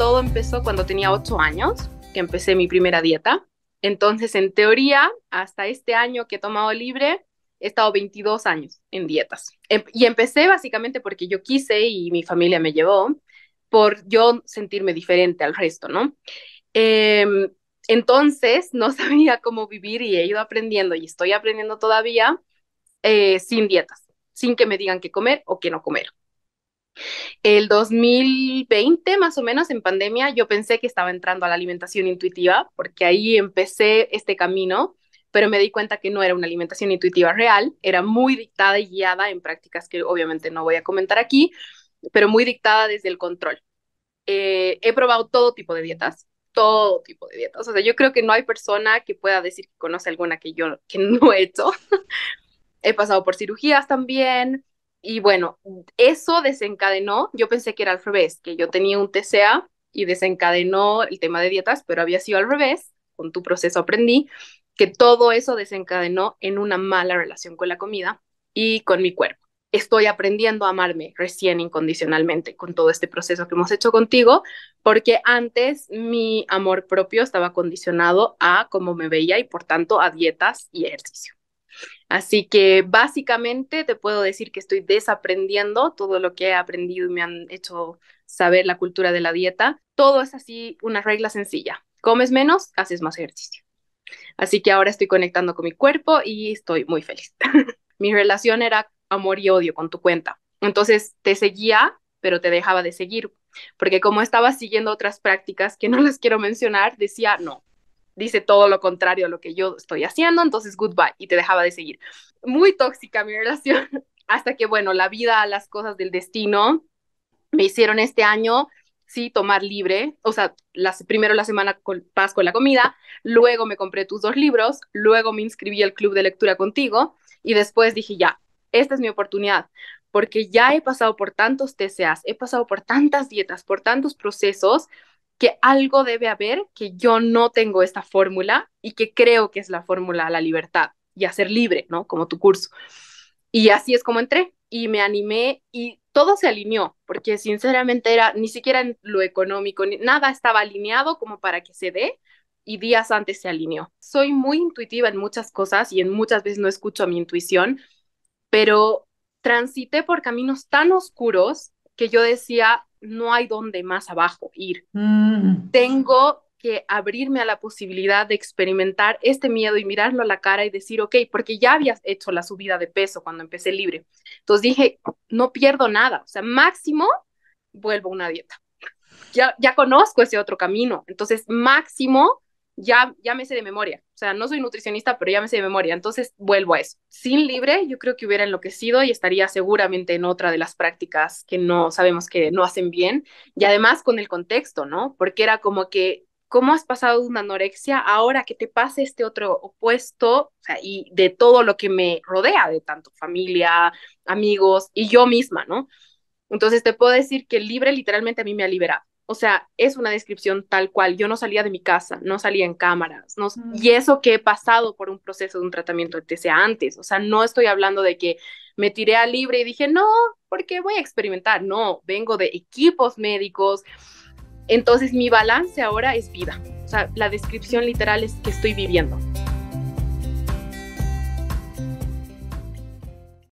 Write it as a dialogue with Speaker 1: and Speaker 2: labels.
Speaker 1: todo empezó cuando tenía 8 años, que empecé mi primera dieta. Entonces, en teoría, hasta este año que he tomado libre, he estado 22 años en dietas. Em, y empecé básicamente porque yo quise y mi familia me llevó por yo sentirme diferente al resto, ¿no? Em, entonces, no sabía cómo vivir y he ido aprendiendo y estoy aprendiendo todavía eh, sin dietas, sin que me digan qué comer o qué no comer. El 2020, más o menos, en pandemia, yo pensé que estaba entrando a la alimentación intuitiva, porque ahí empecé este camino, pero me di cuenta que no era una alimentación intuitiva real, era muy dictada y guiada en prácticas que obviamente no voy a comentar aquí, pero muy dictada desde el control. Eh, he probado todo tipo de dietas, todo tipo de dietas. O sea, yo creo que no hay persona que pueda decir que conoce alguna que yo que no he hecho. he pasado por cirugías también, y bueno, eso desencadenó, yo pensé que era al revés, que yo tenía un TCA y desencadenó el tema de dietas, pero había sido al revés, con tu proceso aprendí que todo eso desencadenó en una mala relación con la comida y con mi cuerpo. Estoy aprendiendo a amarme recién incondicionalmente con todo este proceso que hemos hecho contigo, porque antes mi amor propio estaba condicionado a cómo me veía y por tanto a dietas y ejercicio. Así que básicamente te puedo decir que estoy desaprendiendo todo lo que he aprendido y me han hecho saber la cultura de la dieta. Todo es así, una regla sencilla. Comes menos, haces más ejercicio. Así que ahora estoy conectando con mi cuerpo y estoy muy feliz. mi relación era amor y odio con tu cuenta. Entonces te seguía, pero te dejaba de seguir, porque como estaba siguiendo otras prácticas que no las quiero mencionar, decía, no, dice todo lo contrario a lo que yo estoy haciendo, entonces goodbye y te dejaba de seguir. Muy tóxica mi relación, hasta que bueno, la vida, las cosas del destino me hicieron este año sí tomar libre, o sea, las, primero la semana con, paz con la comida, luego me compré tus dos libros, luego me inscribí al club de lectura contigo y después dije ya, esta es mi oportunidad, porque ya he pasado por tantos TCAs, he pasado por tantas dietas, por tantos procesos que algo debe haber que yo no tengo esta fórmula y que creo que es la fórmula a la libertad y a ser libre, ¿no? Como tu curso. Y así es como entré y me animé y todo se alineó, porque sinceramente era ni siquiera en lo económico, nada estaba alineado como para que se dé y días antes se alineó. Soy muy intuitiva en muchas cosas y en muchas veces no escucho a mi intuición, pero transité por caminos tan oscuros que yo decía, no hay dónde más abajo ir. Mm. Tengo que abrirme a la posibilidad de experimentar este miedo y mirarlo a la cara y decir, ok, porque ya habías hecho la subida de peso cuando empecé libre. Entonces dije, no pierdo nada, o sea, máximo vuelvo a una dieta. Ya, ya conozco ese otro camino, entonces máximo ya, me sé de memoria. O sea, no soy nutricionista, pero ya me sé de memoria. Entonces vuelvo a eso. Sin libre, yo creo que hubiera enloquecido y estaría seguramente en otra de las prácticas que no sabemos que no hacen bien. Y además con el contexto, ¿no? Porque era como que cómo has pasado una anorexia ahora que te pasa este otro opuesto o sea, y de todo lo que me rodea, de tanto familia, amigos y yo misma, ¿no? Entonces te puedo decir que libre literalmente a mí me ha liberado. O sea, es una descripción tal cual. Yo no salía de mi casa, no salía en cámaras. No, Y eso que he pasado por un proceso de un tratamiento de TCA antes. O sea, no estoy hablando de que me tiré a libre y dije, no, porque voy a experimentar. No, vengo de equipos médicos. Entonces mi balance ahora es vida. O sea, la descripción literal es que estoy viviendo.